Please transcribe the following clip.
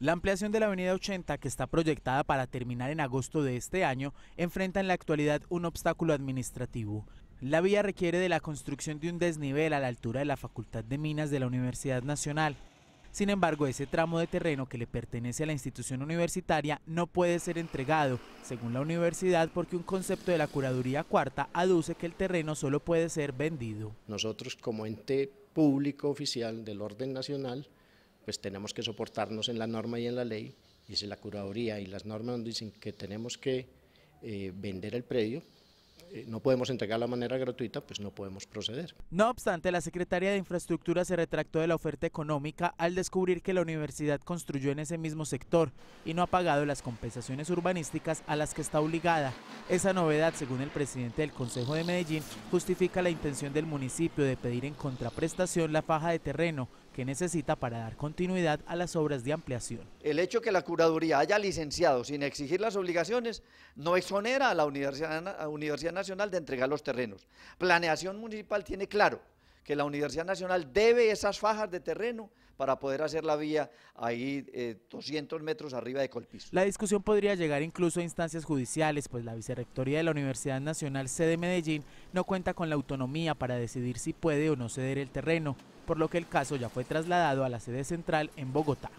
La ampliación de la Avenida 80, que está proyectada para terminar en agosto de este año, enfrenta en la actualidad un obstáculo administrativo. La vía requiere de la construcción de un desnivel a la altura de la Facultad de Minas de la Universidad Nacional. Sin embargo, ese tramo de terreno que le pertenece a la institución universitaria no puede ser entregado, según la universidad, porque un concepto de la Curaduría Cuarta aduce que el terreno solo puede ser vendido. Nosotros como ente público oficial del orden nacional pues tenemos que soportarnos en la norma y en la ley, y si la curaduría y las normas nos dicen que tenemos que eh, vender el predio, eh, no podemos entregarlo de manera gratuita, pues no podemos proceder. No obstante, la Secretaría de Infraestructura se retractó de la oferta económica al descubrir que la universidad construyó en ese mismo sector y no ha pagado las compensaciones urbanísticas a las que está obligada. Esa novedad, según el presidente del Consejo de Medellín, justifica la intención del municipio de pedir en contraprestación la faja de terreno que necesita para dar continuidad a las obras de ampliación. El hecho que la Curaduría haya licenciado sin exigir las obligaciones no exonera a la Universidad, Nacional de entregar los terrenos. Planeación Municipal tiene claro que la Universidad Nacional debe esas fajas de terreno para poder hacer la vía ahí 200 eh, metros arriba de Colpiso. La discusión podría llegar incluso a instancias judiciales, pues la Vicerrectoría de la Universidad Nacional sede Medellín no cuenta con la autonomía para decidir si puede o no ceder el terreno por lo que el caso ya fue trasladado a la sede central en Bogotá.